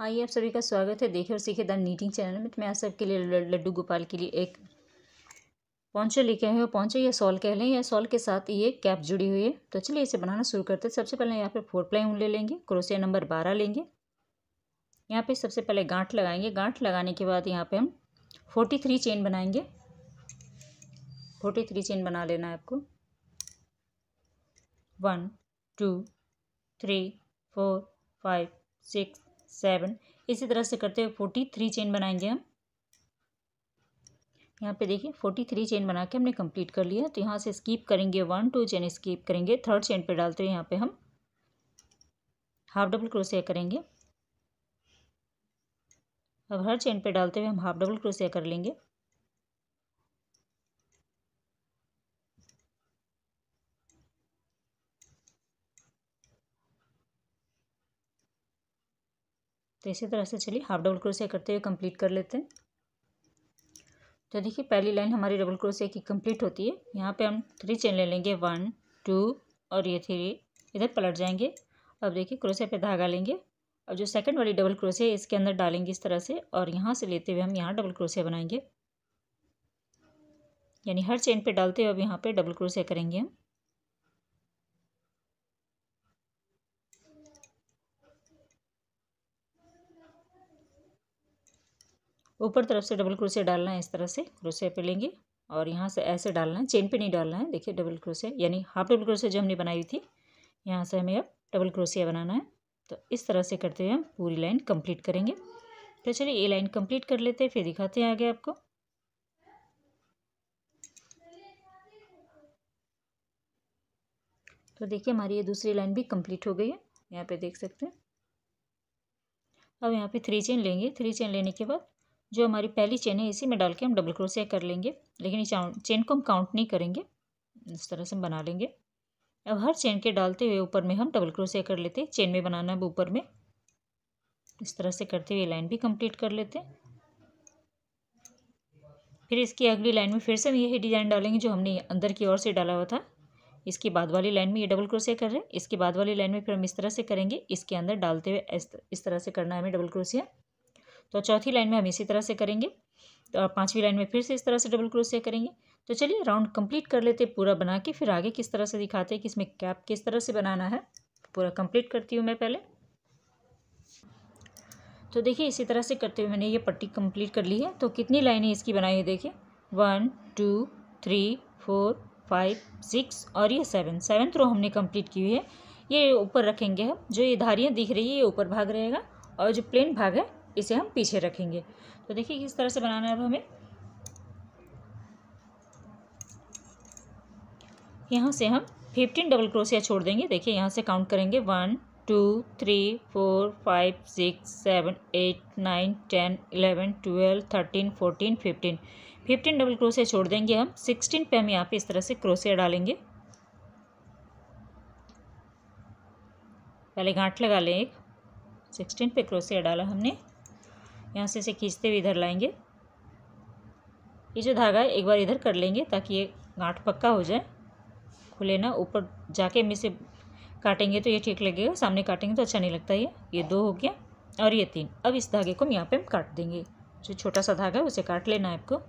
आइए हाँ, आप सभी का स्वागत है देखे और सीखे द नीटिंग चैनल में तो मैं आप सबके लिए लड्डू गोपाल के लिए एक पौचे लेके आए हुए पौचे या सॉल कह लें या सॉल के साथ ये कैप जुड़ी हुई है तो चलिए इसे बनाना शुरू करते हैं सबसे पहले यहाँ पे फोर प्लाई ऊन ले लेंगे क्रोसिया नंबर बारह लेंगे यहाँ पे सबसे पहले गांठ लगाएंगे गांठ लगाने के बाद यहाँ पे हम फोर्टी थ्री चेन बनाएंगे फोर्टी थ्री चेन बना लेना है आपको one two three four five six seven इसी तरह से करते हुए फोर्टी थ्री चेन बनाएंगे हम यहाँ पे देखिए फोर्टी थ्री चेन बना के हमने कंप्लीट कर लिया तो यहाँ से स्कीप करेंगे वन टू चेन स्कीप करेंगे थर्ड चेन पे डालते हुए यहाँ पे हम हाफ डबल क्रोसिया करेंगे अब हर चेन पे डालते हुए हम हाफ डबल क्रोसिया कर लेंगे तो इसी तरह से चलिए हाफ डबल क्रोशिया करते हुए कंप्लीट कर लेते हैं तो देखिए पहली लाइन हमारी डबल क्रोशिया की कंप्लीट होती है यहाँ पे हम थ्री चेन ले लेंगे वन टू और ये थ्री इधर पलट जाएंगे अब देखिए क्रोशिया पे धागा लेंगे अब जो सेकंड वाली डबल क्रोशिया इसके अंदर डालेंगे इस तरह से और यहाँ से लेते हुए हम यहाँ डबल क्रोशिया बनाएंगे यानी हर चेन पर डालते हुए अब यहाँ पर डबल क्रोशिया करेंगे हम ऊपर तरफ से डबल क्रोशिया डालना है इस तरह से क्रोशिया पे लेंगे और यहाँ से ऐसे डालना है चेन पे नहीं डालना है देखिए डबल क्रोशिया यानी हाफ डबल क्रोशिया जो हमने बनाई थी यहाँ से हमें अब डबल क्रोशिया बनाना है तो इस तरह से करते हुए हम पूरी लाइन कंप्लीट करेंगे तो चलिए ये लाइन कंप्लीट कर लेते हैं फिर दिखाते हैं आगे आपको तो देखिए हमारी ये दूसरी लाइन भी कंप्लीट हो गई है यहाँ पे देख सकते हैं अब यहाँ पे थ्री चेन लेंगे थ्री चेन लेने के बाद जो हमारी पहली चेन है इसी में डाल के हम डबल क्रोशिया कर लेंगे लेकिन इस चेन को हम काउंट नहीं करेंगे इस तरह से हम बना लेंगे अब हर चेन के डालते हुए ऊपर में हम डबल क्रोशिया कर लेते हैं चेन में बनाना अब ऊपर में इस तरह से करते हुए लाइन भी कंप्लीट कर लेते हैं फिर इसकी अगली लाइन में फिर से हम यही डिज़ाइन डालेंगे जो हमने अंदर की ओर से डाला हुआ था इसके बाद वाली लाइन में ये डबल क्रोशिया कर रहे हैं इसके बाद वाली लाइन में फिर हम इस तरह से करेंगे इसके अंदर डालते हुए इस तरह से करना है हमें डबल क्रोशिया तो चौथी लाइन में हम इसी तरह से करेंगे तो पाँचवीं लाइन में फिर से इस तरह से डबल क्रोशिया करेंगे तो चलिए राउंड कंप्लीट कर लेते पूरा बना के फिर आगे किस तरह से दिखाते हैं कि इसमें कैप किस तरह से बनाना है पूरा कंप्लीट करती हूँ मैं पहले तो देखिए इसी तरह से करते हुए मैंने ये पट्टी कंप्लीट कर ली है तो कितनी लाइनें इसकी बनाई है देखिए one two three four five six और ये सेवन सेवन्थ रो हमने कंप्लीट की हुई है ये ऊपर रखेंगे हम जो ये धारियाँ दिख रही है ये ऊपर भाग रहेगा और जो प्लेन भाग है इसे हम पीछे रखेंगे तो देखिए किस तरह से बनाना है अब हमें यहाँ से हम फिफ्टीन डबल क्रोशिया छोड़ देंगे देखिए यहाँ से काउंट करेंगे one two three four five six seven eight nine ten eleven twelve thirteen fourteen fifteen fifteen double crochet छोड़ देंगे हम सिक्सटीन पे हम यहाँ पे इस तरह से क्रोशिया डालेंगे पहले गांठ लगा लें एक सिक्सटीन पे क्रोशिया डाला हमने यहाँ से इसे खींचते हुए इधर लाएंगे ये जो धागा है एक बार इधर कर लेंगे ताकि ये गांठ पक्का हो जाए खुले ना ऊपर जाके में से काटेंगे तो ये ठीक लगेगा सामने काटेंगे तो अच्छा नहीं लगता ये ये दो हो गया और ये तीन अब इस धागे को हम यहाँ पर हम काट देंगे जो छोटा सा धागा है उसे काट लेना है आपको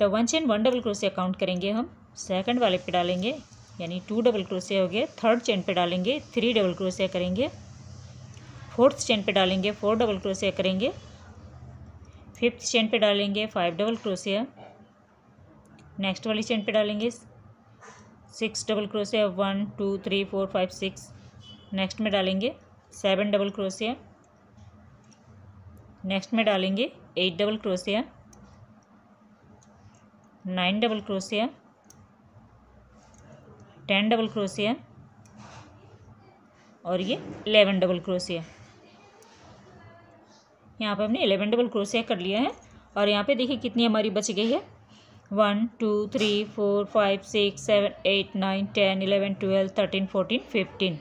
तो one chain one double crochet count करेंगे हम सेकंड वाले पे डालेंगे यानी टू डबल क्रोसिया हो गया थर्ड चेन पे डालेंगे थ्री डबल क्रोसिया करेंगे फोर्थ चेन पे डालेंगे फोर डबल क्रोसिया करेंगे फिफ्थ चेन पे डालेंगे फाइव डबल क्रोशिया नेक्स्ट वाली चेन पे डालेंगे six double crochet one two three four five six next में डालेंगे सेवन डबल क्रोशिया नेक्स्ट में डालेंगे eight double crochet nine double crochet ten double crochet और ये इलेवन डबल क्रोशिया यहाँ पर हमने एलेवन डबल क्रोसिया कर लिया है और यहाँ पे देखिए कितनी हमारी बच गई है one two three four five six seven eight nine ten eleven twelve thirteen fourteen fifteen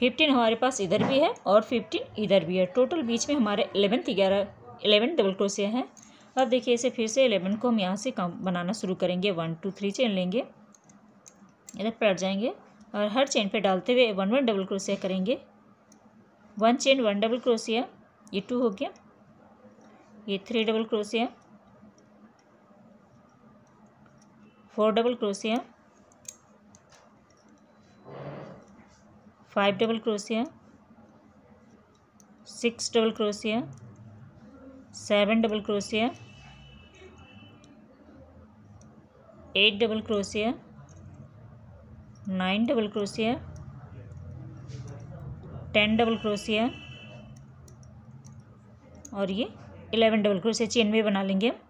fifteen हमारे पास इधर भी है और फिफ्टीन इधर भी है टोटल बीच में हमारे एलेवन ग्यारह एलेवन डबल क्रोसिया है अब देखिए इसे फिर से एलेवन को हम यहाँ से कम बनाना शुरू करेंगे वन टू थ्री चेन लेंगे इधर पलट जाएंगे और हर चेन पे डालते हुए वन वन डबल क्रोसिया करेंगे one chain one double crochet ये टू हो गया ये three double crochet four double crochet five double crochet six double crochet seven double crochet eight double crochet nine double crochet ten double crochet और ये eleven double crochet chain भी बना लेंगे हम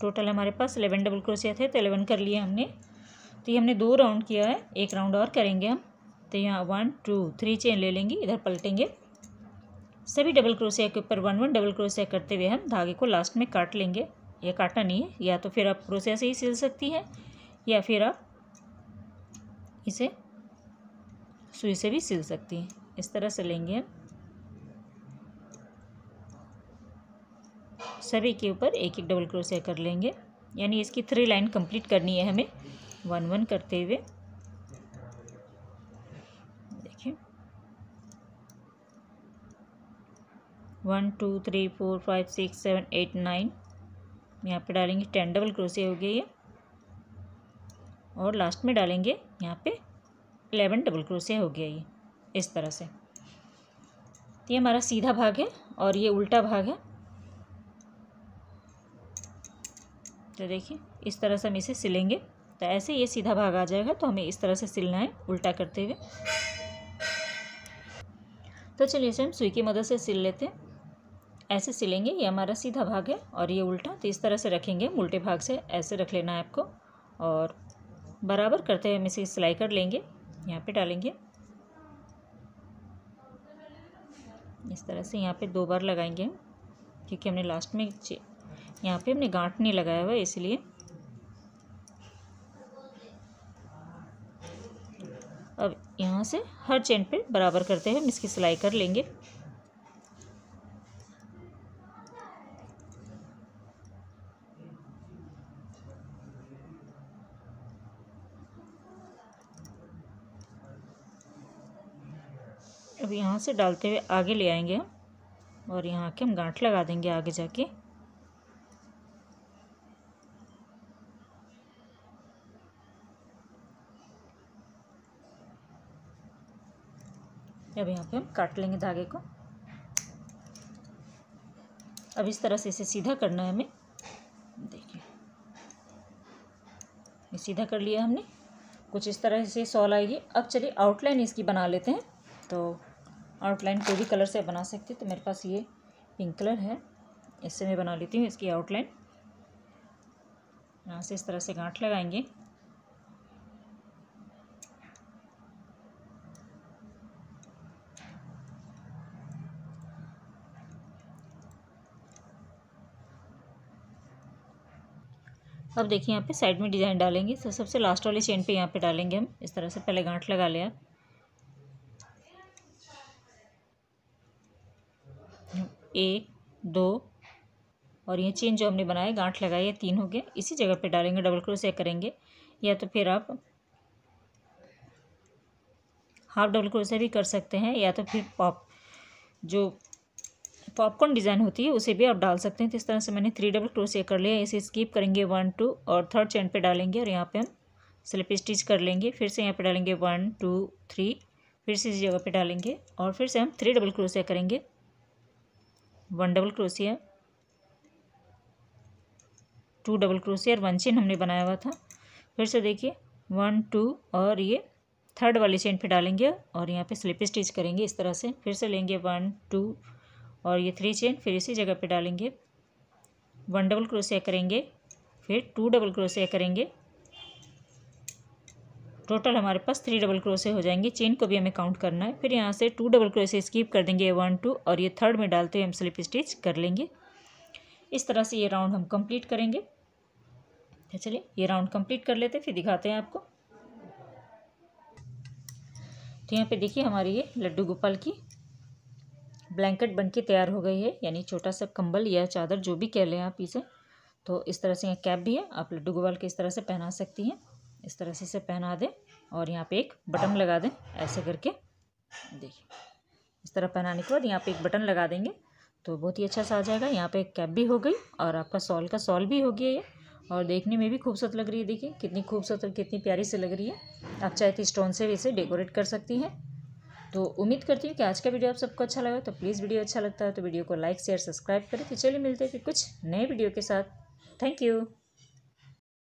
टोटल हमारे पास एलेवन डबल क्रोशिया थे तो eleven कर लिए हमने तो ये हमने दो राउंड किया है एक राउंड और करेंगे हम तो यहाँ वन टू थ्री चेन ले लेंगे इधर पलटेंगे सभी डबल क्रोशिया के ऊपर वन वन डबल क्रोशिया करते हुए हम धागे को लास्ट में काट लेंगे या काटना नहीं है या तो फिर आप क्रोशिया से ही सिल सकती हैं या फिर आप इसे सुई तो से भी सिल सकती हैं इस तरह से लेंगे हम सभी के ऊपर एक एक डबल क्रोशिया कर लेंगे यानी इसकी थ्री लाइन कंप्लीट करनी है हमें वन वन करते हुए देखिए one two three four five six seven eight nine यहाँ पे डालेंगे टेन डबल क्रोसिया हो गई ये और लास्ट में डालेंगे यहाँ पे एलेवन डबल क्रोसिया हो गया ये इस तरह से ये हमारा सीधा भाग है और ये उल्टा भाग है तो देखिए इस तरह से हम इसे सिलेंगे तो ऐसे ये सीधा भाग आ जाएगा तो हमें इस तरह से सिलना है उल्टा करते हुए तो चलिए इसे हम सुई की मदद से सिल लेते हैं ऐसे सिलेंगे ये हमारा सीधा भाग है और ये उल्टा तो इस तरह से रखेंगे उल्टे भाग से ऐसे रख लेना है आपको और बराबर करते हुए हम इसे सिलाई कर लेंगे यहाँ पे डालेंगे इस तरह से यहाँ पे दो बार लगाएंगे क्योंकि हमने लास्ट में यहाँ पे हमने गांठ नहीं लगाया हुआ इसलिए अब यहाँ से हर चेन पे बराबर करते हैं हम इसकी सिलाई कर लेंगे अब यहाँ से डालते हुए आगे ले आएंगे हम और यहाँ के हम गांठ लगा देंगे आगे जाके अब यहाँ पे हम काट लेंगे धागे को अब इस तरह से इसे सीधा करना है हमें देखिए ये सीधा कर लिया हमने कुछ इस तरह से सॉल आएगी अब चलिए आउटलाइन इसकी बना लेते हैं तो आउटलाइन कोई भी कलर से बना सकती तो मेरे पास ये पिंक कलर है इससे मैं बना लेती हूँ इसकी आउटलाइन यहाँ से इस तरह से गांठ लगाएंगे अब देखिए यहाँ पे साइड में डिज़ाइन डालेंगे तो सबसे लास्ट वाले चेन पे यहाँ पे डालेंगे हम इस तरह से पहले गांठ लगा लिया एक दो और ये चेन जो हमने बनाया गांठ लगाई है तीन हो गया इसी जगह पे डालेंगे डबल क्रोशिया करेंगे या तो फिर आप हाफ डबल क्रोशिया भी कर सकते हैं या तो फिर पॉप जो पॉपकॉर्न डिज़ाइन होती है उसे भी आप डाल सकते हैं तो इस तरह से मैंने थ्री डबल क्रोशिया कर लिया इसे स्कीप करेंगे वन टू और थर्ड चैन पर डालेंगे और यहाँ पर हम स्लिप स्टिच कर लेंगे फिर से यहाँ पर डालेंगे वन टू थ्री फिर से इसी जगह पर डालेंगे और फिर से हम थ्री डबल क्रोशिया करेंगे one double crochet two double crochet और वन चेन हमने बनाया हुआ था फिर से देखिए वन टू और ये थर्ड वाली चेन फिर डालेंगे और यहाँ पे स्लिप स्टिच करेंगे इस तरह से फिर से लेंगे वन टू और ये थ्री चेन फिर इसी जगह पे डालेंगे वन डबल क्रोसिया करेंगे फिर टू डबल क्रोसिया करेंगे टोटल हमारे पास थ्री डबल क्रोसे हो जाएंगे चेन को भी हमें काउंट करना है फिर यहाँ से टू डबल क्रोसे स्कीप कर देंगे वन टू और ये थर्ड में डालते हुए हम स्लिप स्टिच कर लेंगे इस तरह से ये राउंड हम कंप्लीट करेंगे अच्छा, चलिए ये राउंड कंप्लीट कर लेते फिर दिखाते हैं आपको तो यहाँ पे देखिए हमारी ये लड्डू गोपाल की ब्लैंकेट बन के तैयार हो गई है यानी छोटा सा कंबल या चादर जो भी कह लें आप इसे तो इस तरह से यहाँ कैप भी है आप लड्डू गोपाल के इस तरह से पहना सकती हैं इस तरह से इसे पहना दें और यहाँ पे एक बटन लगा दें ऐसे करके देखिए इस तरह पहनाने के बाद यहाँ पे एक बटन लगा देंगे तो बहुत ही अच्छा सा आ जाएगा यहाँ पे कैप भी हो गई और आपका सॉल का सॉल भी हो गया ये और देखने में भी खूबसूरत लग रही है देखिए कितनी खूबसूरत और कितनी प्यारी से लग रही है आप चाहे तो स्टोन से भी इसे डेकोरेट कर सकती हैं तो उम्मीद करती हूँ कि आज का वीडियो आप सबको अच्छा लगा तो प्लीज़ वीडियो अच्छा लगता है तो वीडियो को लाइक शेयर सब्सक्राइब करें तो चलिए मिलते हैं फिर कुछ नए वीडियो के साथ थैंक यू